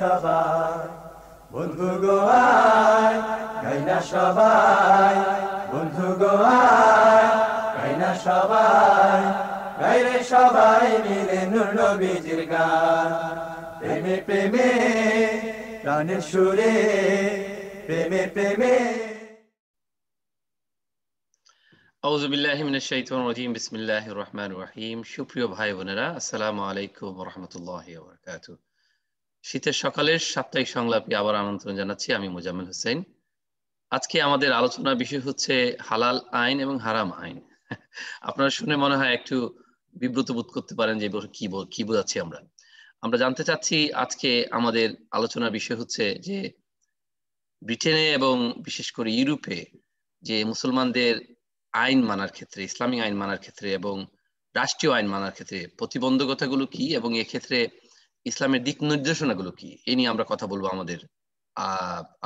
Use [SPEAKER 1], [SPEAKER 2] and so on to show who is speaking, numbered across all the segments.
[SPEAKER 1] সবাই বন্ধু গোয়ায় গাইনা সবাই বন্ধু গোয়ায় গাইনা সবাই গাইরে সবাই মিলে বীজের গান প্রেমে প্রেমে প্রাণের সুরে প্রেমে প্রেমে
[SPEAKER 2] আউযু বিল্লাহি মিনাশ শাইতানির বিসমিল্লাহির রহমানির রহিম সুপ্রিয় ভাই বোনেরা আসসালামু আলাইকুম ওয়া রাহমাতুল্লাহি ওয়া বারাকাতুহু শীতের সকালের সাপ্তাহিক সংলাপে আবার আমন্ত্রণ জানাচ্ছি আমি মোজাম্মেল হোসেন আজকে আমাদের আলোচনার বিষয় হচ্ছে হালাল আইন এবং হারাম আইন আপনারা শুনে মনে হয় একটু বিব্রত বোধ করতে পারেন যে কি কি বোঝাচ্ছি আমরা আমরা জানতে চাচ্ছি আজকে আমাদের আলোচনার বিষয় হচ্ছে যে ব্রিটেনে এবং বিশেষ করে ইউরোপে যে মুসলমানদের আইন মানার ক্ষেত্রে ইসলামিক আইন মানার ক্ষেত্রে এবং রাষ্ট্রীয় আইন মানার ক্ষেত্রে প্রতিবন্ধকতাগুলো কি এবং এক্ষেত্রে ক্ষেত্রে ইসলামের দিক নির্দেশনা গুলো কি এ নিয়ে আমরা কথা বলবো আমাদের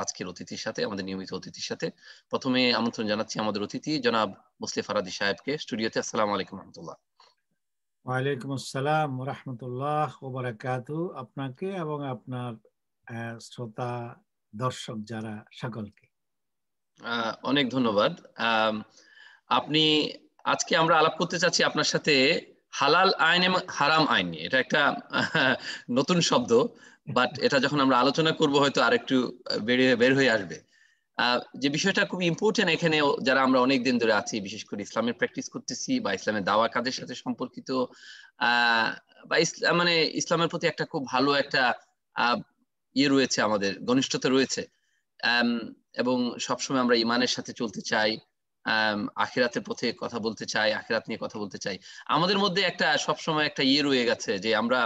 [SPEAKER 2] আজকের অতিথির সাথে আমাদের নিয়মিত অতিথির সাথে প্রথমে আমন্ত্রণ জানাচ্ছি আমাদের অতিথি জনাব মুসলিফ ফারাদি সাহেবকে স্টুডিওতে আসসালাম আলাইকুম রহমতুল্লাহ
[SPEAKER 1] ওয়ালাইকুম আসসালাম রহমতুল্লাহ ওবরাকাতু আপনাকে এবং আপনার শ্রোতা দর্শক যারা সকলকে
[SPEAKER 2] অনেক ধন্যবাদ আপনি আজকে আমরা আলাপ করতে চাচ্ছি আপনার সাথে হালাল আইন এবং হারাম আইন নিয়ে এটা একটা নতুন শব্দ বাট এটা যখন আমরা আলোচনা করব হয়তো আরেকটু বেরিয়ে বের হয়ে আসবে যে বিষয়টা খুব ইম্পর্টেন্ট এখানে যারা আমরা অনেক দিন ধরে আছি বিশেষ করে ইসলামের প্র্যাকটিস করতেছি বা ইসলামের দাওয়া কাজের সাথে সম্পর্কিত বা ইসলাম মানে ইসলামের প্রতি একটা খুব ভালো একটা ইয়ে রয়েছে আমাদের ঘনিষ্ঠতা রয়েছে এবং সবসময় আমরা ইমানের সাথে চলতে চাই আখেরাতের পথে কথা বলতে চাই আখেরাত নিয়ে কথা বলতে চাই আমাদের মধ্যে একটা সবসময় একটা ইয়ে রয়ে গেছে যে আমরা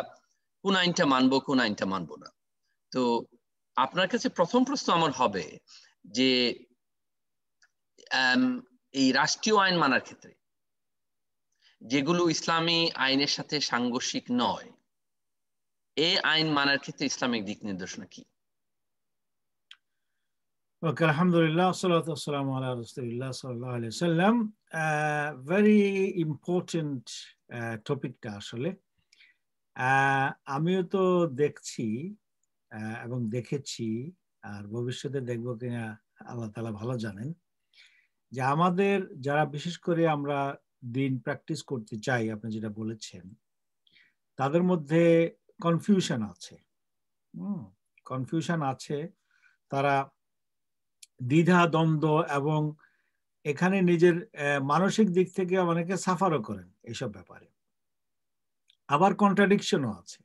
[SPEAKER 2] কোন আইনটা মানবো কোন আইনটা মানবো না তো আপনার কাছে প্রথম প্রশ্ন আমার হবে যে এই রাষ্ট্রীয় আইন মানার ক্ষেত্রে যেগুলো ইসলামী আইনের সাথে সাংঘর্ষিক নয় এ আইন মানার ক্ষেত্রে ইসলামিক দিক নির্দেশনা কি
[SPEAKER 1] Okay, Alhamdulillah, salatu wassalamu ala rasulillah sallallahu alayhi wasallam. Uh, very important uh, টপিকটা আসলে আমিও তো দেখছি এবং দেখেছি আর ভবিষ্যতে দেখব কিনা আল্লাহ তালা ভালো জানেন যে আমাদের যারা বিশেষ করে আমরা দিন প্র্যাকটিস করতে চাই আপনি যেটা বলেছেন তাদের মধ্যে কনফিউশন আছে কনফিউশন আছে তারা দ্বিধা দ্বন্দ্ব এবং এখানে নিজের মানসিক দিক থেকে অনেকে সাফারও করেন এইসব ব্যাপারে আবার কন্ট্রাডিকশনও আছে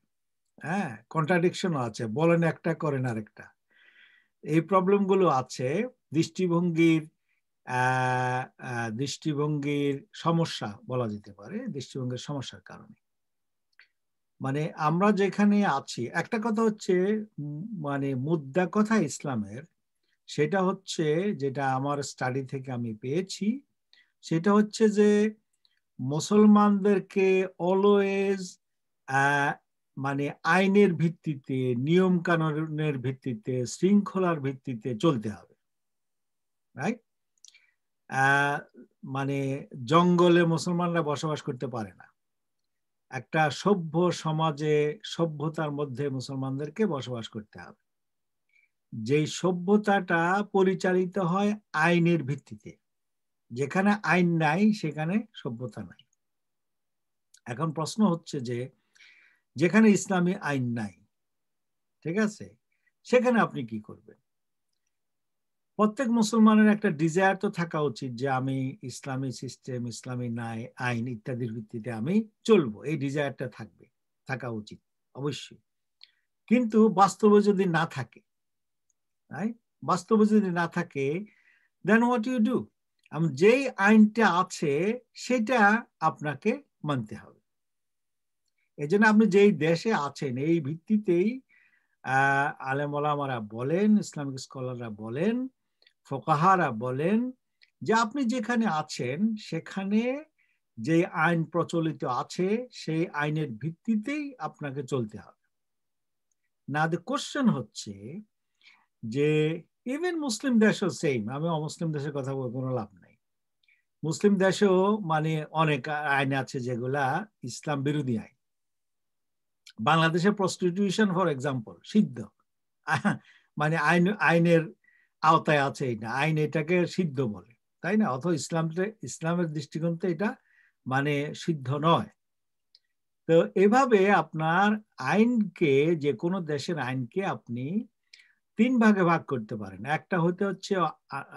[SPEAKER 1] হ্যাঁ কন্ট্রাডিকশনও আছে বলেন একটা করেন আরেকটা এই প্রবলেমগুলো আছে দৃষ্টিভঙ্গির দৃষ্টিভঙ্গির সমস্যা বলা যেতে পারে দৃষ্টিভঙ্গির সমস্যার কারণে মানে আমরা যেখানে আছি একটা কথা হচ্ছে মানে মুদ্রা কথা ইসলামের সেটা হচ্ছে যেটা আমার স্টাডি থেকে আমি পেয়েছি সেটা হচ্ছে যে মুসলমানদেরকে অলওয়েজ মানে আইনের ভিত্তিতে নিয়ম কানুনের ভিত্তিতে শৃঙ্খলার ভিত্তিতে চলতে হবে রাইট মানে জঙ্গলে মুসলমানরা বসবাস করতে পারে না একটা সভ্য সমাজে সভ্যতার মধ্যে মুসলমানদেরকে বসবাস করতে হবে যে সভ্যতাটা পরিচালিত হয় আইনের ভিত্তিতে যেখানে আইন নাই সেখানে সভ্যতা নাই এখন প্রশ্ন হচ্ছে যে যেখানে ইসলামী আইন নাই ঠিক আছে সেখানে আপনি কি করবেন প্রত্যেক মুসলমানের একটা ডিজায়ার তো থাকা উচিত যে আমি ইসলামী সিস্টেম ইসলামী নাই আইন ইত্যাদির ভিত্তিতে আমি চলবো এই ডিজায়ারটা থাকবে থাকা উচিত অবশ্যই কিন্তু বাস্তবে যদি না থাকে right? বাস্তবে যদি না থাকে দেন হোয়াট ইউ ডু যেই আইনটা আছে সেটা আপনাকে মানতে হবে এই আপনি যেই দেশে আছেন এই ভিত্তিতেই বলেন ইসলামিক স্কলাররা বলেন ফোকাহারা বলেন যে আপনি যেখানে আছেন সেখানে যে আইন প্রচলিত আছে সেই আইনের ভিত্তিতেই আপনাকে চলতে হবে না দ্য কোশ্চেন হচ্ছে যে ইভেন মুসলিম দেশও সেম আমি অমুসলিম দেশের কথা বলে কোনো লাভ নাই মুসলিম দেশেও মানে অনেক আইন আছে যেগুলা ইসলাম বিরোধী আইন বাংলাদেশে প্রস্টিটিউশন ফর এক্সাম্পল সিদ্ধ মানে আইন আইনের আওতায় আছে এটা আইন এটাকে সিদ্ধ বলে তাই না অথ ইসলাম ইসলামের দৃষ্টিকোণ তো এটা মানে সিদ্ধ নয় তো এভাবে আপনার আইনকে যে কোনো দেশের আইনকে আপনি তিন ভাগে ভাগ করতে পারেন একটা হতে হচ্ছে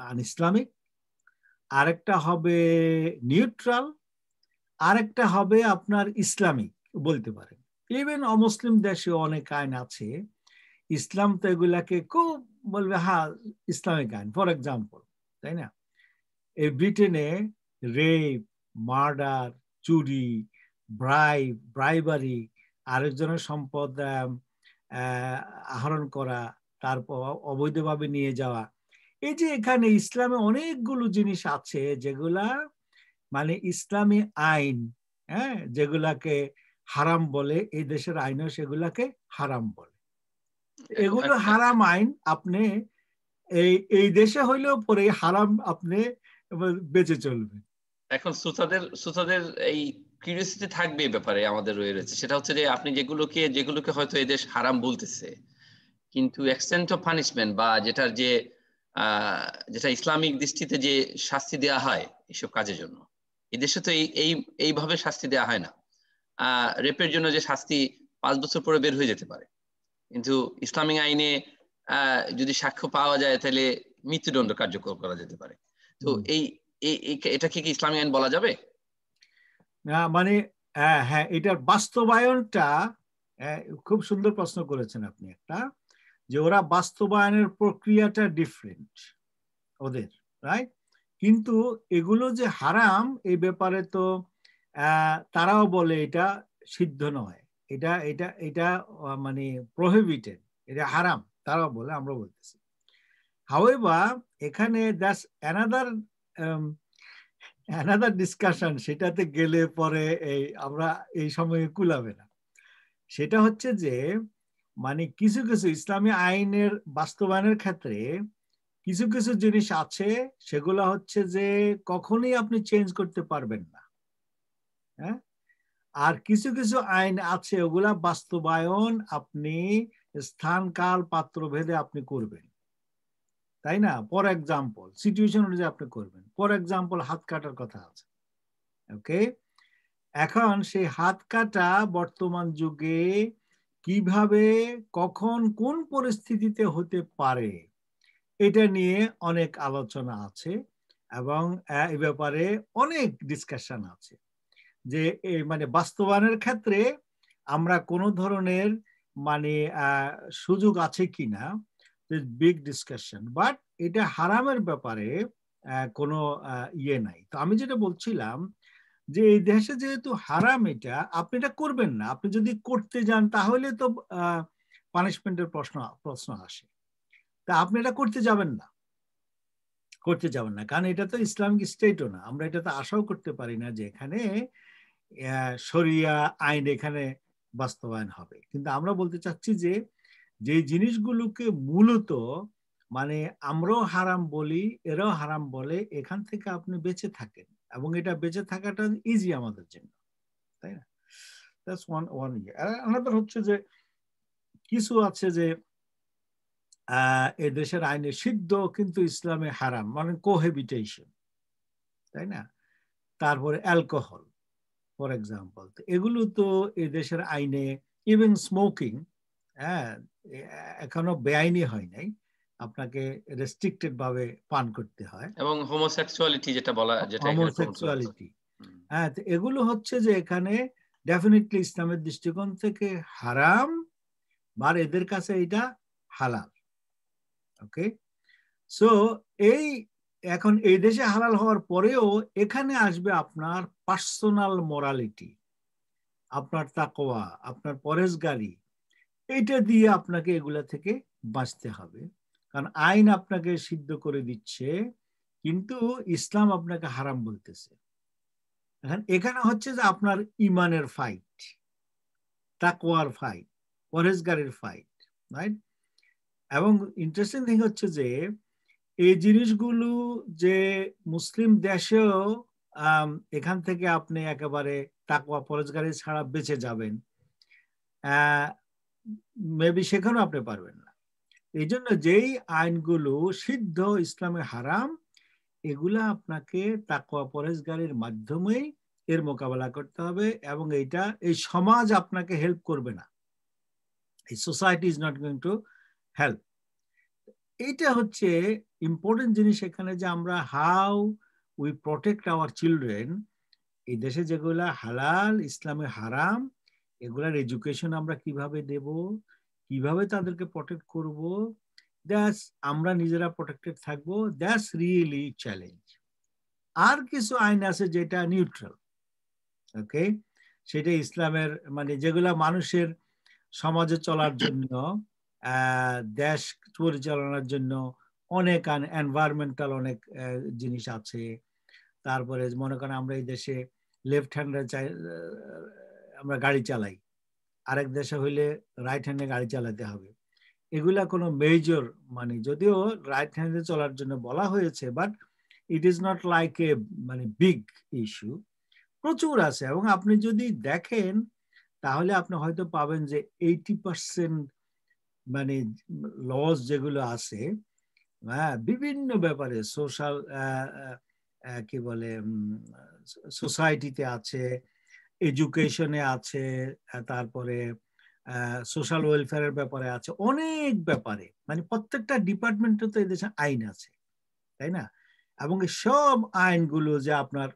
[SPEAKER 1] আন ইসলামিক আরেকটা হবে নিউট্রাল আরেকটা হবে আপনার ইসলামিক বলতে পারেন ইভেন অমুসলিম দেশে অনেক আইন আছে ইসলাম তো এগুলাকে খুব বলবে হ্যাঁ ইসলামিক আইন ফর এক্সাম্পল তাই না এই ব্রিটেনে রেপ মার্ডার চুরি ব্রাইব ব্রাইবারি আরেকজনের সম্পদ আহরণ করা তারপর অবৈধভাবে নিয়ে যাওয়া এই যে এখানে ইসলামে অনেকগুলো জিনিস আছে যেগুলা মানে ইসলামী আইন হ্যাঁ যেগুলাকে হারাম বলে এই দেশের আইনও সেগুলাকে হারাম বলে এগুলো আচ্ছা। হারাম আইন আপনি এই এই দেশে হইলেও পরে হারাম আপনি বেঁচে চলবে
[SPEAKER 2] এখন শ্রোতাদের শ্রোতাদের এই কিউরিয়াসিটি থাকবে ব্যাপারে আমাদের রয়ে রয়েছে সেটা হচ্ছে যে আপনি যেগুলোকে যেগুলোকে হয়তো এই দেশ হারাম বলতেছে কিন্তু এক্সটেন্ট অফ পানিশমেন্ট বা যেটার যে যেটা ইসলামিক দৃষ্টিতে যে শাস্তি দেওয়া হয় এইসব কাজের জন্য এদেশে তো এই এইভাবে শাস্তি দেওয়া হয় না রেপের জন্য যে শাস্তি পাঁচ বছর পরে বের হয়ে যেতে পারে কিন্তু ইসলামিক আইনে যদি সাক্ষ্য পাওয়া যায় তাহলে মৃত্যুদণ্ড কার্যকর করা যেতে পারে তো এই এটাকে কি ইসলামিক আইন বলা যাবে
[SPEAKER 1] না মানে হ্যাঁ, হ্যাঁ এটার বাস্তবায়নটা হ্যাঁ, খুব সুন্দর প্রশ্ন করেছেন আপনি একটা যে ওরা বাস্তবায়নের প্রক্রিয়াটা ডিফারেন্ট ওদের রাইট কিন্তু এগুলো যে হারাম এই ব্যাপারে তো তারাও বলে এটা সিদ্ধ নয় এটা এটা এটা মানে প্রহেবিটেড এটা হারাম তারাও বলে আমরা বলতেছি হাওয়েবা এখানে দ্যাস অ্যানাদার অ্যানাদার ডিসকাশন সেটাতে গেলে পরে এই আমরা এই সময়ে কুলাবে না সেটা হচ্ছে যে মানে কিছু কিছু ইসলামী আইনের বাস্তবায়নের ক্ষেত্রে কিছু কিছু জিনিস আছে সেগুলো হচ্ছে যে কখনোই আপনি চেঞ্জ করতে পারবেন না হ্যাঁ আর কিছু কিছু আইন আছে ওগুলা বাস্তবায়ন আপনি স্থান কাল পাত্র ভেদে আপনি করবেন তাই না ফর এক্সাম্পল সিচুয়েশন অনুযায়ী আপনি করবেন ফর এক্সাম্পল হাত কাটার কথা আছে ওকে এখন সেই হাত কাটা বর্তমান যুগে কিভাবে কখন কোন পরিস্থিতিতে হতে পারে এটা নিয়ে অনেক আলোচনা আছে এবং এ ব্যাপারে অনেক ডিসকাশন আছে যে মানে বাস্তবায়নের ক্ষেত্রে আমরা কোনো ধরনের মানে সুযোগ আছে কি না বিগ ডিসকাশন বাট এটা হারামের ব্যাপারে কোনো ইয়ে নাই তো আমি যেটা বলছিলাম যে এই দেশে যেহেতু হারাম এটা আপনি এটা করবেন না আপনি যদি করতে যান তাহলে তো পানিশমেন্টের প্রশ্ন প্রশ্ন আসে তা আপনি এটা করতে যাবেন না করতে যাবেন না কারণ এটা তো ইসলামিক স্টেটও না আমরা এটা তো আশাও করতে পারি না যে এখানে সরিয়া আইন এখানে বাস্তবায়ন হবে কিন্তু আমরা বলতে চাচ্ছি যে যে জিনিসগুলোকে মূলত মানে আমরাও হারাম বলি এরাও হারাম বলে এখান থেকে আপনি বেঁচে থাকেন এবং এটা বেঁচে থাকাটা ইজি আমাদের জন্য তাই না দ্যাটস ওয়ান ওয়ান ইয়ে আর হচ্ছে যে কিছু আছে যে এ দেশের আইনে সিদ্ধ কিন্তু ইসলামে হারাম মানে কোহেবিটেশন তাই না তারপরে অ্যালকোহল ফর এক্সাম্পল এগুলো তো এ দেশের আইনে ইভেন স্মোকিং হ্যাঁ এখনো বেআইনি হয় নাই আপনাকে রেস্ট্রিক্টেড ভাবে পান করতে হয়
[SPEAKER 2] এবং হোমোসেক্সুয়ালিটি যেটা বলা হ্যাঁ, যেটা হোমোসেক্সুয়ালিটি
[SPEAKER 1] হ্যাঁ এগুলো হচ্ছে যে এখানে ডেফিনেটলি ইসলামের দৃষ্টিকোণ থেকে হারাম আর এদের কাছে এটা হালাল ওকে সো এই এখন এই দেশে হালাল হওয়ার পরেও এখানে আসবে আপনার পার্সোনাল মোরালিটি আপনার তাকোয়া আপনার পরেশগারি এইটা দিয়ে আপনাকে এগুলা থেকে বাঁচতে হবে কারণ আইন আপনাকে সিদ্ধ করে দিচ্ছে কিন্তু ইসলাম আপনাকে হারাম বলতেছে এখন এখানে হচ্ছে যে আপনার ইমানের ফাইট তাকোয়ার ফাইট পরেজগারের ফাইট রাইট এবং ইন্টারেস্টিং থিং হচ্ছে যে এই জিনিসগুলো যে মুসলিম দেশেও এখান থেকে আপনি একেবারে তাকোয়া পরেজগারি ছাড়া বেঁচে যাবেন মেবি সেখানেও আপনি পারবেন এই জন্য যেই আইনগুলো সিদ্ধ ইসলামে হারাম এগুলা আপনাকে তাকুয়া পরেশগারের মাধ্যমেই এর মোকাবেলা করতে হবে এবং এইটা এই সমাজ আপনাকে হেল্প করবে না এই society is not going to help এইটা হচ্ছে ইম্পর্টেন্ট জিনিস এখানে যে আমরা how we protect our children এই দেশে যেগুলা হালাল ইসলামে হারাম এগুলার এডুকেশন আমরা কিভাবে দেব কিভাবে তাদেরকে প্রোটেক্ট করব দ্যাস আমরা নিজেরা প্রোটেক্টেড থাকবো দ্যাস রিয়েলি চ্যালেঞ্জ আর কিছু আইন আছে যেটা নিউট্রাল ওকে সেটা ইসলামের মানে যেগুলা মানুষের সমাজে চলার জন্য দেশ পরিচালনার জন্য অনেক এনভায়রনমেন্টাল অনেক জিনিস আছে তারপরে মনে করেন আমরা এই দেশে লেফট হ্যান্ডে আমরা গাড়ি চালাই আরেক দেশে হইলে রাইট হ্যান্ডে গাড়ি চালাতে হবে এগুলা কোনো মেজর মানে যদিও রাইট হ্যান্ডে চলার জন্য বলা হয়েছে but it is not like a মানে বিগ ইস্যু প্রচুর আছে এবং আপনি যদি দেখেন তাহলে আপনি হয়তো পাবেন যে এইটি পার্সেন্ট মানে লস যেগুলো আছে হ্যাঁ বিভিন্ন ব্যাপারে সোশ্যাল কি বলে সোসাইটিতে আছে এডুকেশনে আছে তারপরে সোশ্যাল ওয়েলফেয়ারের ব্যাপারে আছে অনেক ব্যাপারে মানে প্রত্যেকটা ডিপার্টমেন্টে তো এদেশে আইন আছে তাই না এবং সব আইনগুলো যে আপনার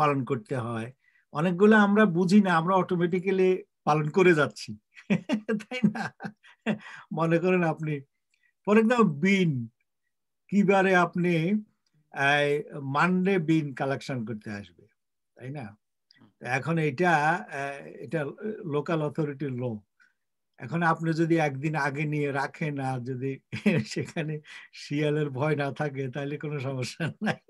[SPEAKER 1] পালন করতে হয় অনেকগুলো আমরা বুঝি না আমরা অটোমেটিক্যালি পালন করে যাচ্ছি তাই না মনে করেন আপনি ফর এক্সাম্পল বিন কিবারে আপনি মানডে বিন কালেকশন করতে আসবেন তাই না এখন এটা এটা লোকাল অথরিটির ল এখন আপনি যদি একদিন আগে নিয়ে রাখেন আর যদি সেখানে শিয়ালের ভয় না থাকে তাহলে কোনো সমস্যা নাই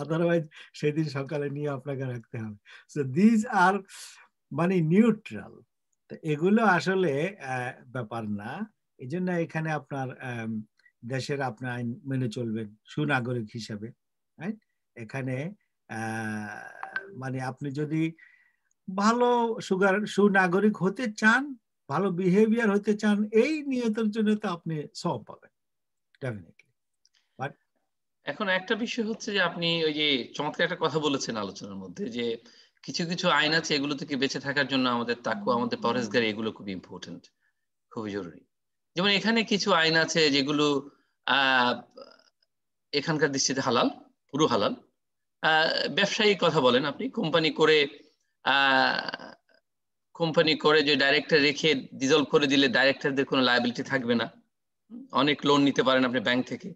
[SPEAKER 1] আদারওয়াইজ সেদিন সকালে নিয়ে আপনাকে রাখতে হবে সো দিজ আর মানে নিউট্রাল এগুলো আসলে ব্যাপার না এই জন্য এখানে আপনার দেশের আপনার আইন মেনে চলবেন সুনাগরিক হিসাবে এখানে আহ মানে আপনি যদি ভালো সুগার সুনাগরিক হতে চান ভালো বিহেভিয়ার হতে চান এই নিয়তের জন্য তো আপনি সব পাবেন ডেফিনেটলি
[SPEAKER 2] এখন একটা বিষয় হচ্ছে যে আপনি ওই যে চমৎকার একটা কথা বলেছেন আলোচনার মধ্যে যে কিছু কিছু আইন আছে এগুলো থেকে বেঁচে থাকার জন্য আমাদের তাকু আমাদের পরেশগারি এগুলো খুব ইম্পর্টেন্ট খুবই জরুরি যেমন এখানে কিছু আইন আছে যেগুলো এখানকার দৃষ্টিতে হালাল পুরো হালাল ব্যবসায়ী কথা বলেন আপনি কোম্পানি করে কোম্পানি করে যে ডাইরেক্টর রেখে ডিজলভ করে দিলে ডাইরেক্টরদের কোনো লায়াবিলিটি থাকবে না অনেক লোন নিতে পারেন আপনি ব্যাংক থেকে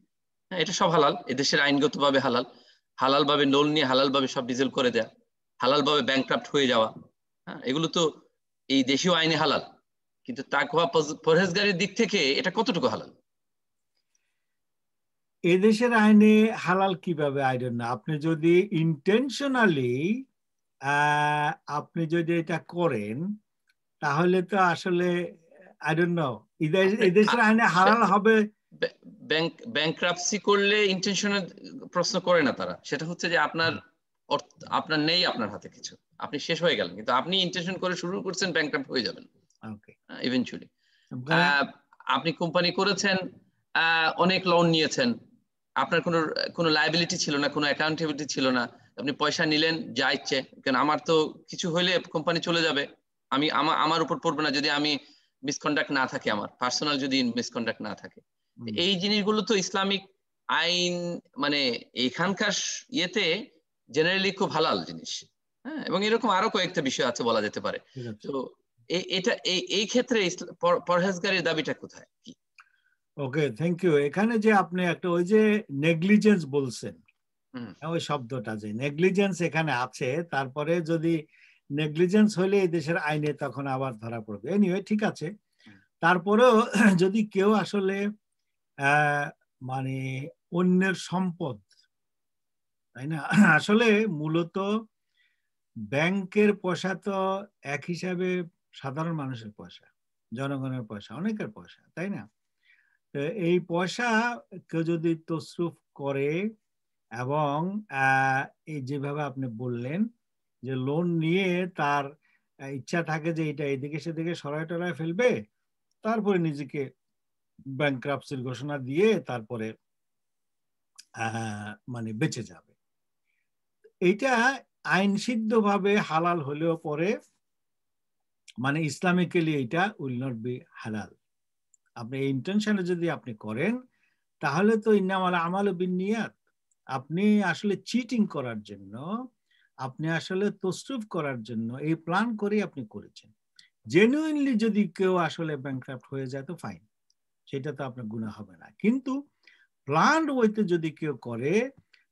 [SPEAKER 2] হ্যাঁ এটা সব হালাল এদেশের আইনগতভাবে হালাল হালালভাবে লোন নিয়ে হালালভাবে সব ডিজেল করে দেয়া হালালভাবে ক্রাফ্ট হয়ে যাওয়া হ্যাঁ এগুলো তো এই দেশীয় আইনে হালাল কিন্তু তাকওয়া পরহেজগারির দিক থেকে এটা কতটুকু হালাল
[SPEAKER 1] এদেশের আইনে হালাল কিভাবে আই না আপনি যদি ইন্টেনশনালি আপনি যদি এটা করেন তাহলে তো আসলে আই নাও এদেশের আইনে হালাল হবে
[SPEAKER 2] ব্যাংক ব্যাংক্রাপসি করলে ইন্টেনশনের প্রশ্ন করে না তারা সেটা হচ্ছে যে আপনার আপনার নেই আপনার হাতে কিছু আপনি শেষ হয়ে গেলেন কিন্তু আপনি ইন্টেনশন করে শুরু করছেন ব্যাংক্রাপ্ট হয়ে যাবেন ইভেনচুয়ালি আপনি কোম্পানি করেছেন অনেক লোন নিয়েছেন আপনার কোনো কোনো লাইবিলিটি ছিল না কোনো অ্যাকাউন্টেবিলিটি ছিল না আপনি পয়সা নিলেন যা ইচ্ছে কেন আমার তো কিছু হইলে কোম্পানি চলে যাবে আমি আমার আমার উপর পড়বে না যদি আমি মিসকন্ডাক্ট না থাকে আমার পার্সোনাল যদি মিসকন্ডাক্ট না থাকে এই জিনিসগুলো তো ইসলামিক আইন মানে এখানকার ইয়েতে জেনারেলি খুব হালাল জিনিস হ্যাঁ এবং এরকম আরো কয়েকটা বিষয় আছে বলা যেতে পারে তো এটা এই ক্ষেত্রে পরহেজগারের দাবিটা
[SPEAKER 1] কোথায় কি ওকে থ্যাংক ইউ এখানে যে আপনি একটা ওই যে নেগলিজেন্স বলছেন হ্যাঁ, ওই শব্দটা যে নেগলিজেন্স এখানে আছে তারপরে যদি নেগলিজেন্স হলে এই দেশের আইনে তখন আবার ধরা পড়বে এনিওয়ে ঠিক আছে তারপরেও যদি কেউ আসলে মানে অন্যের সম্পদ তাই না আসলে মূলত ব্যাংকের পয়সা তো এক হিসাবে সাধারণ মানুষের পয়সা জনগণের পয়সা অনেকের পয়সা তাই না এই পয়সা কেউ যদি তসরুফ করে এবং এই যেভাবে আপনি বললেন যে লোন নিয়ে তার ইচ্ছা থাকে যে এটা এদিকে সেদিকে সরাই টরাই ফেলবে তারপরে নিজেকে ব্যাংক্রাপসির ঘোষণা দিয়ে তারপরে মানে বেঁচে যাবে এটা আইনসিদ্ধভাবে হালাল হলেও পরে মানে ইসলামিক্যালি এটা উইল নট বি হালাল আপনি ইন্টেনশনে যদি আপনি করেন তাহলে তো ইনামাল আমাল বিন নিয়াত আপনি আসলে চিটিং করার জন্য আপনি আসলে তসরুফ করার জন্য এই প্ল্যান করে আপনি করেছেন জেনুইনলি যদি কেউ আসলে ব্যাংক্রাফ্ট হয়ে যায় তো ফাইন সেটা তো আপনার গুণা হবে না কিন্তু প্ল্যান ওইতে যদি কেউ করে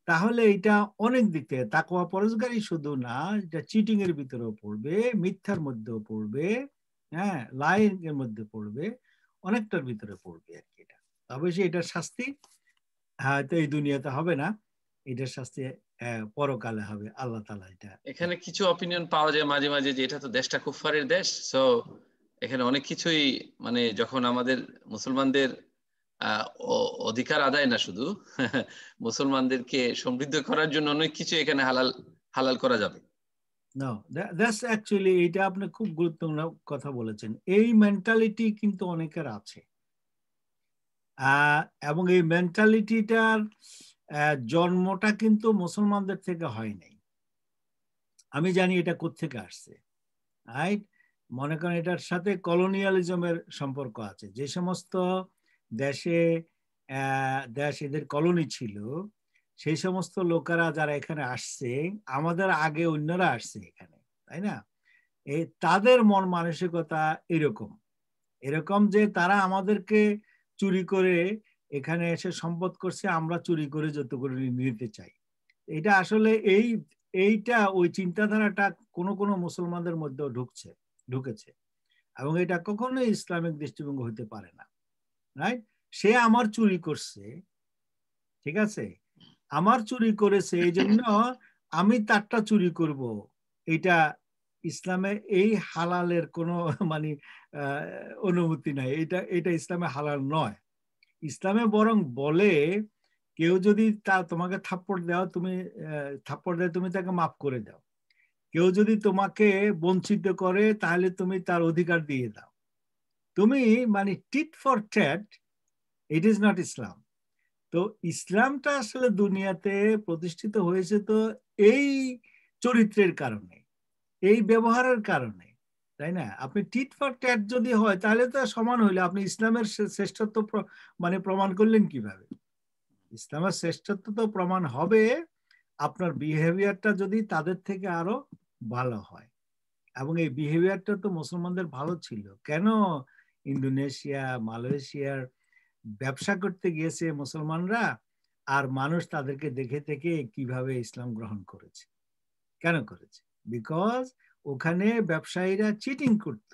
[SPEAKER 1] তাহলে এটা অনেক দিক থেকে তাকোয়া পরোজগারই শুধু না এটা চিটিং এর ভিতরেও পড়বে মিথ্যার মধ্যেও পড়বে হ্যাঁ লাইন এর মধ্যে পড়বে অনেকটার ভিতরে পড়বে আর কি এটা অবশ্যই এটার শাস্তি হয়তো হ্যাঁ, এই দুনিয়াতে হবে না এটার শাস্তি হ্যাঁ, পরকালে হবে আল্লাহ তালা এটা
[SPEAKER 2] এখানে কিছু অপিনিয়ন পাওয়া যায় মাঝে মাঝে যে এটা তো দেশটা কুফারের দেশ সো এখানে অনেক কিছুই মানে যখন আমাদের মুসলমানদের অধিকার আদায় না শুধু মুসলমানদেরকে সমৃদ্ধ করার জন্য অনেক কিছু এখানে হালাল হালাল করা যাবে
[SPEAKER 1] না দ্যাটস অ্যাকচুয়ালি এটা আপনি খুব গুরুত্বপূর্ণ কথা বলেছেন এই মেন্টালিটি কিন্তু অনেকের আছে এবং এই মেন্টালিটিটার জন্মটা কিন্তু মুসলমানদের থেকে হয় নাই আমি জানি এটা কোথেকে আসছে রাইট মনে করেন এটার সাথে কলোনিয়ালিজমের সম্পর্ক আছে যে সমস্ত দেশে দেশ এদের কলোনি ছিল সেই সমস্ত লোকেরা যারা এখানে আসছে আমাদের আগে অন্যরা আসছে এখানে তাই না এই তাদের মন মানসিকতা এরকম এরকম যে তারা আমাদেরকে চুরি করে এখানে এসে সম্পদ করছে আমরা চুরি করে যত করে নিতে চাই এটা আসলে এই এইটা ওই চিন্তাধারাটা কোনো কোনো মুসলমানদের মধ্যে ঢুকছে ঢুকেছে এবং এটা কখনোই ইসলামিক দৃষ্টিভঙ্গি হতে পারে না রাইট সে আমার চুরি করছে ঠিক আছে আমার চুরি করেছে এই জন্য আমি তারটা চুরি করব এটা ইসলামে এই হালালের কোনো মানে অনুমতি নাই এটা এটা ইসলামে হালাল নয় ইসলামে বরং বলে কেউ যদি তা তোমাকে থাপ্পড় দাও তুমি থাপ্পড় দেয় তুমি তাকে মাফ করে দাও কেউ যদি তোমাকে বঞ্চিত করে তাহলে তুমি তার অধিকার দিয়ে দাও তুমি মানে tit for tat it is not Islam তো ইসলামটা আসলে দুনিয়াতে প্রতিষ্ঠিত হয়েছে তো এই চরিত্রের কারণে এই ব্যবহারের কারণে তাই না আপনি টিট ফর ট্যাট যদি হয় তাহলে তো সমান হইলে আপনি ইসলামের শ্রেষ্ঠত্ব মানে প্রমাণ করলেন কিভাবে ইসলামের শ্রেষ্ঠত্ব তো প্রমাণ হবে আপনার বিহেভিয়ারটা যদি তাদের থেকে আরো ভালো হয় এবং এই বিহেভিয়ারটা তো মুসলমানদের ভালো ছিল কেন ইন্দোনেশিয়া মালয়েশিয়ার ব্যবসা করতে গিয়েছে মুসলমানরা আর মানুষ তাদেরকে দেখে থেকে কিভাবে ইসলাম গ্রহণ করেছে কেন করেছে বিকজ ওখানে ব্যবসায়ীরা চিটিং করত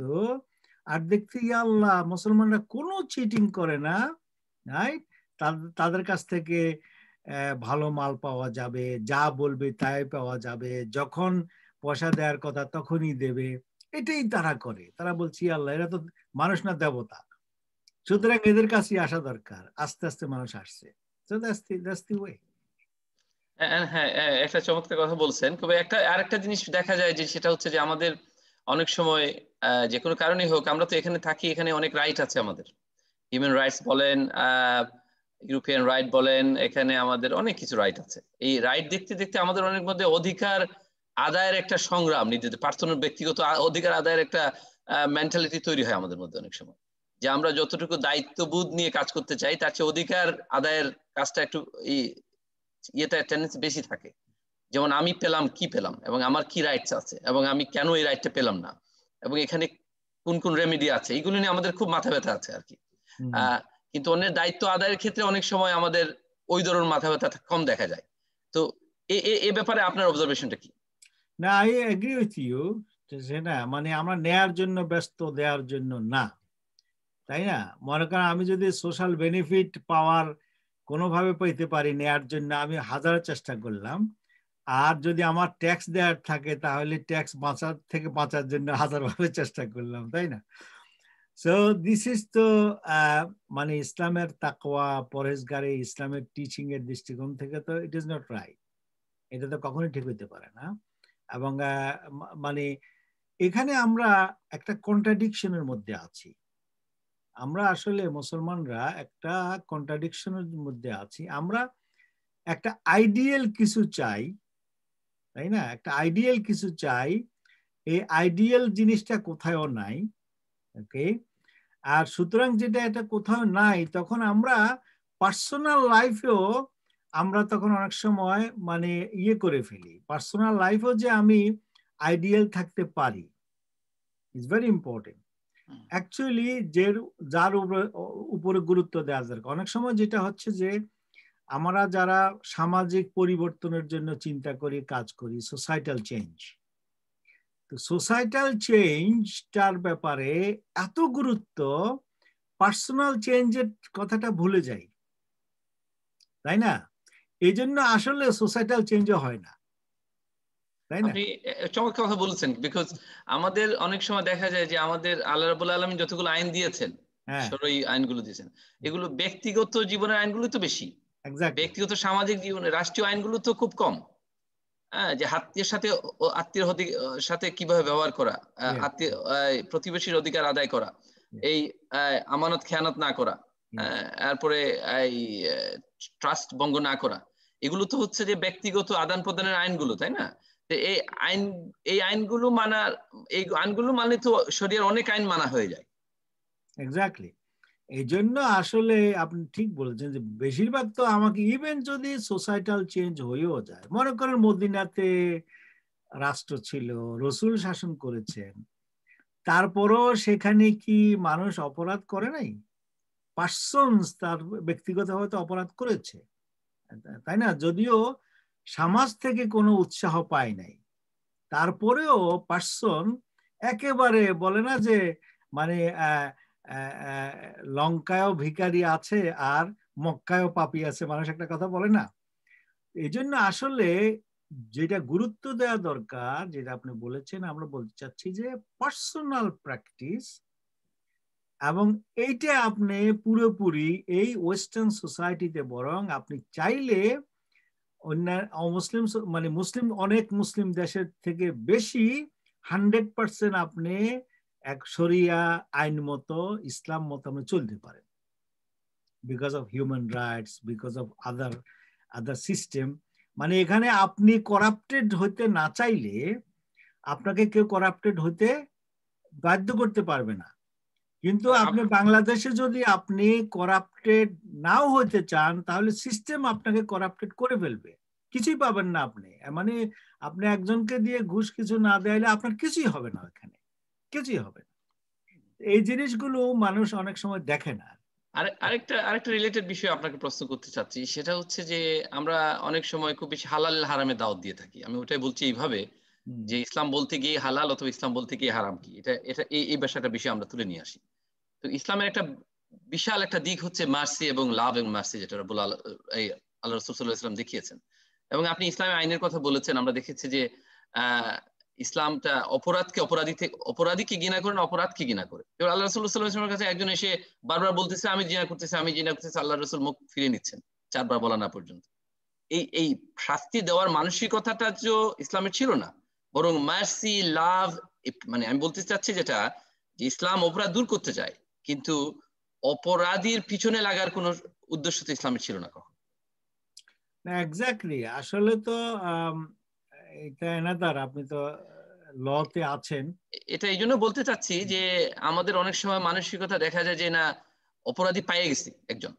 [SPEAKER 1] আর দেখতে আল্লাহ মুসলমানরা কোনো চিটিং করে না রাইট তাদের কাছ থেকে ভালো মাল পাওয়া যাবে যা বলবে তাই পাওয়া যাবে যখন পয়সা দেওয়ার কথা তখনই দেবে এটাই তারা করে তারা বলছি আল্লাহ এরা তো মানুষ না দেবতা সুতরাং এদের কাছে আসা দরকার আস্তে আস্তে মানুষ আসছে
[SPEAKER 2] হ্যাঁ, একটা চমৎকার কথা বলছেন তবে একটা আরেকটা জিনিস দেখা যায় যে সেটা হচ্ছে যে আমাদের অনেক সময় যে কোনো কারণেই হোক আমরা তো এখানে থাকি এখানে অনেক রাইট আছে আমাদের হিউম্যান রাইটস বলেন ইউরোপিয়ান রাইট বলেন এখানে আমাদের অনেক কিছু রাইট আছে এই রাইট দেখতে দেখতে আমাদের অনেক মধ্যে অধিকার আদায়ের একটা সংগ্রাম নিজেদের পার্সোনাল ব্যক্তিগত অধিকার আদায়ের একটা মেন্টালিটি তৈরি হয় আমাদের মধ্যে অনেক সময় যে আমরা যতটুকু দায়িত্ববোধ নিয়ে কাজ করতে চাই তার চেয়ে অধিকার আদায়ের কাজটা একটু ইয়েটা বেশি থাকে যেমন আমি পেলাম কি পেলাম এবং আমার কি রাইটস আছে এবং আমি কেন এই রাইটটা পেলাম না এবং এখানে কোন কোন রেমেডি আছে এইগুলো নিয়ে আমাদের খুব মাথা ব্যথা আছে আর কি কিন্তু অন্যের দায়িত্ব আদায়ের ক্ষেত্রে অনেক সময় আমাদের ওই ধরনের মাথা ব্যথা কম দেখা যায় তো এ ব্যাপারে আপনার অবজারভেশনটা কি
[SPEAKER 1] না আই এগ্রি উইথ ইউ যে না মানে আমরা নেয়ার জন্য ব্যস্ত দেওয়ার জন্য না তাই না মনে করেন আমি যদি সোশ্যাল বেনিফিট পাওয়ার কোনোভাবে পেতে পারি নেয়ার জন্য আমি হাজার চেষ্টা করলাম আর যদি আমার ট্যাক্স দেওয়ার থাকে তাহলে ট্যাক্স বাঁচার থেকে বাঁচার জন্য হাজারভাবে চেষ্টা করলাম তাই না সো দিস ইজ তো মানে ইসলামের তাকওয়া পরেশগারে ইসলামের টিচিং এর দৃষ্টিকোণ থেকে তো ইট ইজ নট রাইট এটা তো কখনোই ঠিক হইতে পারে না এবং মানে এখানে আমরা একটা কন্ট্রাডিকশনের মধ্যে আছি আমরা আসলে মুসলমানরা একটা কন্ট্রাডিকশনের মধ্যে আছি আমরা একটা আইডিয়াল কিছু চাই তাই না একটা আইডিয়াল কিছু চাই এই আইডিয়াল জিনিসটা কোথায়ও নাই ওকে আর সুতরাং যেটা এটা কোথাও নাই তখন আমরা পার্সোনাল লাইফেও আমরা তখন অনেক সময় মানে ইয়ে করে ফেলি পার্সোনাল লাইফেও যে আমি আইডিয়াল থাকতে পারি ইটস ভেরি ইম্পর্টেন্ট অ্যাকচুয়ালি যে যার উপরে গুরুত্ব দেওয়া দরকার অনেক সময় যেটা হচ্ছে যে আমরা যারা সামাজিক পরিবর্তনের জন্য চিন্তা করি কাজ করি সোসাইটাল চেঞ্জ তো সোসাইটাল চেঞ্জটার ব্যাপারে এত গুরুত্ব পার্সোনাল চেঞ্জের কথাটা ভুলে যাই তাই না এই জন্য আসলে সোসাইটাল চেঞ্জও হয় না আপনি
[SPEAKER 2] চমৎকার কথা বলেছেন বিকজ আমাদের অনেক সময় দেখা যায় যে আমাদের আল্লাহ রাবুল যতগুলো আইন দিয়েছেন হ্যাঁ। সরই আইনগুলো দিয়েছেন এগুলো ব্যক্তিগত জীবনের আইনগুলো তো বেশি ব্যক্তিগত সামাজিক জীবনে রাষ্ট্রীয় আইনগুলো তো খুব কম হ্যাঁ, যে সাথে আত্মীয় সাথে কিভাবে ব্যবহার করা আত্মীয় প্রতিবেশীর অধিকার আদায় করা এই আমানত খেয়ানত না করা তারপরে এই ট্রাস্ট বঙ্গ না করা এগুলো তো হচ্ছে যে ব্যক্তিগত আদান প্রদানের আইনগুলো তাই না এই আইন এই আইনগুলো মানা এই আইনগুলো মানলে তো শরীরের অনেক আইন মানা হয়ে যায়
[SPEAKER 1] এক্স্যাক্টলি এই জন্য আসলে আপনি ঠিক বলেছেন যে বেশিরভাগ তো আমাকে ইভেন যদি সোসাইটাল চেঞ্জ হয়েও যায় মনে করেন মদিনাতে রাষ্ট্র ছিল রসুল শাসন করেছেন তারপরও সেখানে কি মানুষ অপরাধ করে নাই পার্সন তার ব্যক্তিগতভাবে তো অপরাধ করেছে তাই না যদিও সমাজ থেকে কোনো উৎসাহ পায় নাই তারপরেও পার্সন একেবারে বলে না যে মানে লঙ্কায়ও ভিকারি আছে আর মক্কায়ও পাপি আছে মানুষ একটা কথা বলে না এই জন্য আসলে যেটা গুরুত্ব দেওয়া দরকার যেটা আপনি বলেছেন আমরা বলতে চাচ্ছি যে পার্সোনাল প্র্যাকটিস এবং এইটা আপনি পুরোপুরি এই ওয়েস্টার্ন সোসাইটিতে বরং আপনি চাইলে অন্যান্য অমুসলিম মানে মুসলিম অনেক মুসলিম দেশের থেকে বেশি হান্ড্রেড পার্সেন্ট আপনি এক সরিয়া আইন মতো ইসলাম মতো আপনি চলতে পারেন because of human rights because of other other system মানে এখানে আপনি করাপ্টেড হতে না চাইলে আপনাকে কেউ করাপ্টেড হতে বাধ্য করতে পারবে না কিন্তু আপনি বাংলাদেশে যদি আপনি করাপ্টেড নাও হতে চান তাহলে সিস্টেম আপনাকে করাপ্টেড করে ফেলবে কিছুই পাবেন না আপনি মানে আপনি একজনকে দিয়ে ঘুষ কিছু না দেয়ালে আপনার কিছুই হবে না এখানে কিছুই হবে এই জিনিসগুলো মানুষ অনেক সময় দেখে না
[SPEAKER 2] আরেকটা আরেকটা রিলেটেড বিষয় আপনাকে প্রশ্ন করতে চাচ্ছি সেটা হচ্ছে যে আমরা অনেক সময় খুব বেশি হালাল হারামে দাওয়াত দিয়ে থাকি আমি ওটাই বলছি এইভাবে যে ইসলাম বলতে গিয়ে হালাল অথবা ইসলাম বলতে গিয়ে হারাম কি এটা এটা এই এই বিষয়টা বেশি আমরা তুলে নিয়ে আসি তো ইসলামের একটা বিশাল একটা দিক হচ্ছে মার্সি এবং লাভ এবং মার্সি যেটা রবুল এই আল্লাহ রসুল্লাহ ইসলাম দেখিয়েছেন এবং আপনি ইসলামের আইনের কথা বলেছেন আমরা দেখেছি যে ইসলামটা অপরাধকে অপরাধী থেকে অপরাধীকে গিনা করে না অপরাধকে গিনা করে এবার আল্লাহ রসুল্লাহ ইসলামের কাছে একজন এসে বারবার বলতেছে আমি জিনা করতেছি আমি জিনা করতেছি আল্লাহ রসুল মুখ ফিরে নিচ্ছেন চারবার বলা না পর্যন্ত এই এই শাস্তি দেওয়ার মানসিকতাটা যে ইসলামের ছিল না বরং মার্সি লাভ মানে আমি বলতে চাচ্ছি যেটা যে ইসলাম অপরাধ দূর করতে চায় কিন্তু অপরাধীর পিছনে লাগার কোন উদ্দেশ্য তো ইসলামের ছিল না কখন
[SPEAKER 1] এক্স্যাক্টলি আসলে তো এটা আপনি তো লতে আছেন
[SPEAKER 2] এটা এই জন্য বলতে চাচ্ছি যে আমাদের অনেক সময় মানসিকতা দেখা যায় যে না অপরাধী পাইয়ে গেছি একজন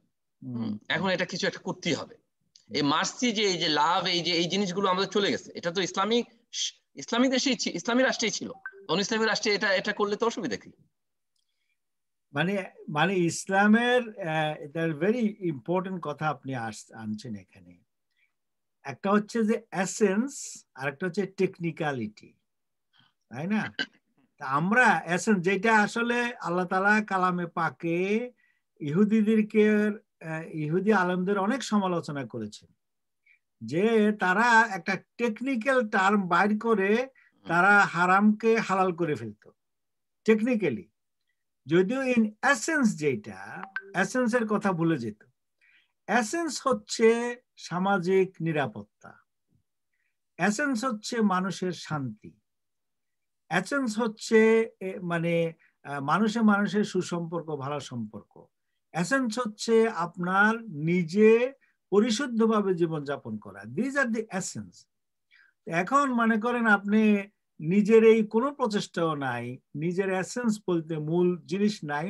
[SPEAKER 2] এখন এটা কিছু একটা করতেই হবে এই মার্সি যে এই যে লাভ এই যে এই জিনিসগুলো আমাদের চলে গেছে এটা তো ইসলামিক ইসলামী দেশেই ইসলামী রাষ্ট্রেই ছিল অন ইসলামী রাষ্ট্রে এটা এটা করলে তো অসুবিধা কি
[SPEAKER 1] মানে মানে ইসলামের ভেরি ইম্পর্টেন্ট কথা আপনি আনছেন এখানে একটা হচ্ছে যে অ্যাসেন্স আর একটা হচ্ছে টেকনিক্যালিটি তাই না তা আমরা অ্যাসেন্স যেটা আসলে আল্লাহ তালা কালামে পাকে ইহুদিদেরকে ইহুদি আলমদের অনেক সমালোচনা করেছেন যে তারা একটা টেকনিক্যাল টার্ম বাইর করে তারা হারামকে হালাল করে ফেলতো টেকনিক্যালি যদিও ইন অ্যাসেন্স যেটা অ্যাসেন্সের কথা ভুলে যেত অ্যাসেন্স হচ্ছে সামাজিক নিরাপত্তা অ্যাসেন্স হচ্ছে মানুষের শান্তি অ্যাসেন্স হচ্ছে মানে মানুষে মানুষের সুসম্পর্ক ভালো সম্পর্ক অ্যাসেন্স হচ্ছে আপনার নিজে পরিশুদ্ধভাবে জীবনযাপন করা দিজ আর দি অ্যাসেন্স এখন মনে করেন আপনি নিজের এই কোনো প্রচেষ্টাও নাই নিজের অ্যাসেন্স বলতে মূল জিনিস নাই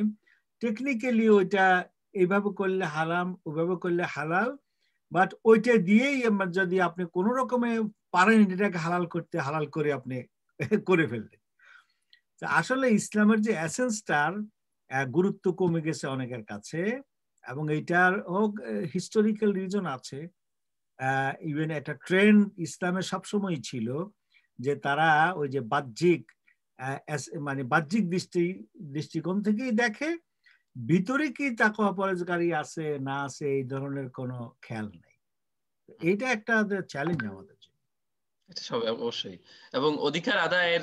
[SPEAKER 1] টেকনিক্যালি ওইটা এইভাবে করলে হারাম ওইভাবে করলে হালাল বাট ওইটা দিয়েই যদি আপনি কোনো রকমে পারেন এটাকে হালাল করতে হালাল করে আপনি করে ফেললেন আসলে ইসলামের যে অ্যাসেন্সটার গুরুত্ব কমে গেছে অনেকের কাছে এবং এইটার হোক হিস্টোরিক্যাল রিজন আছে ইভেন একটা ট্রেন্ড ইসলামে সবসময় ছিল যে তারা ওই যে বাহ্যিক মানে বাহ্যিক দৃষ্টি দৃষ্টিকোণ থেকেই দেখে ভিতরে কি তাকে অপরাধকারী আছে না আছে এই ধরনের কোনো খেয়াল নেই এইটা একটা চ্যালেঞ্জ আমাদের জন্য
[SPEAKER 2] অবশ্যই এবং অধিকার আদায়ের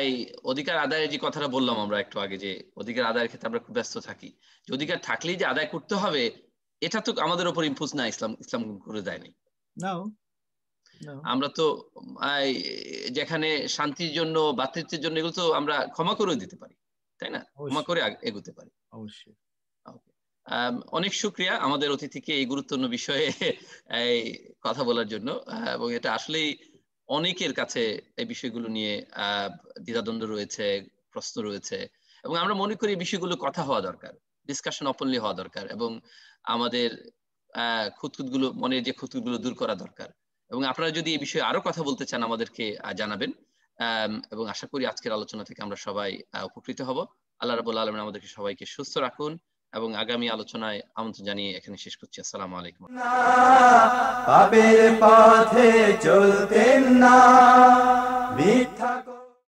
[SPEAKER 2] এই অধিকার আদায়ের যে কথাটা বললাম আমরা একটু আগে যে অধিকার আদায়ের ক্ষেত্রে আমরা খুব ব্যস্ত থাকি যে অধিকার থাকলেই যে আদায় করতে হবে এটা তো আমাদের উপর ইম্পোজ না ইসলাম ইসলাম করে দেয়নি আমরা তো যেখানে শান্তির জন্য বাতৃত্বের জন্য এগুলো তো আমরা ক্ষমা করে দিতে পারি তাই না ক্ষমা করে এগোতে পারি অবশ্যই অনেক শুক্রিয়া আমাদের অতিথিকে এই গুরুত্বপূর্ণ বিষয়ে কথা বলার জন্য এবং এটা আসলেই অনেকের কাছে এই বিষয়গুলো নিয়ে দ্বিধাদ্বন্দ্ব রয়েছে প্রশ্ন রয়েছে এবং আমরা মনে করি এই বিষয়গুলো কথা হওয়া দরকার ডিসকাশন অপনলি হওয়া দরকার এবং আমাদের গুলো মনের যে গুলো দূর করা দরকার এবং আপনারা যদি এই বিষয়ে আরো কথা বলতে চান আমাদেরকে জানাবেন এবং আশা করি আজকের আলোচনা থেকে আমরা সবাই উপকৃত হব আল্লাহ রাবুল আলম আমাদেরকে সবাইকে সুস্থ রাখুন এবং আগামী আলোচনায় আমন্ত্রণ জানিয়ে এখানে শেষ করছি আসসালামু আলাইকুম
[SPEAKER 1] পাপের পথে চলতেন না মিথ্যা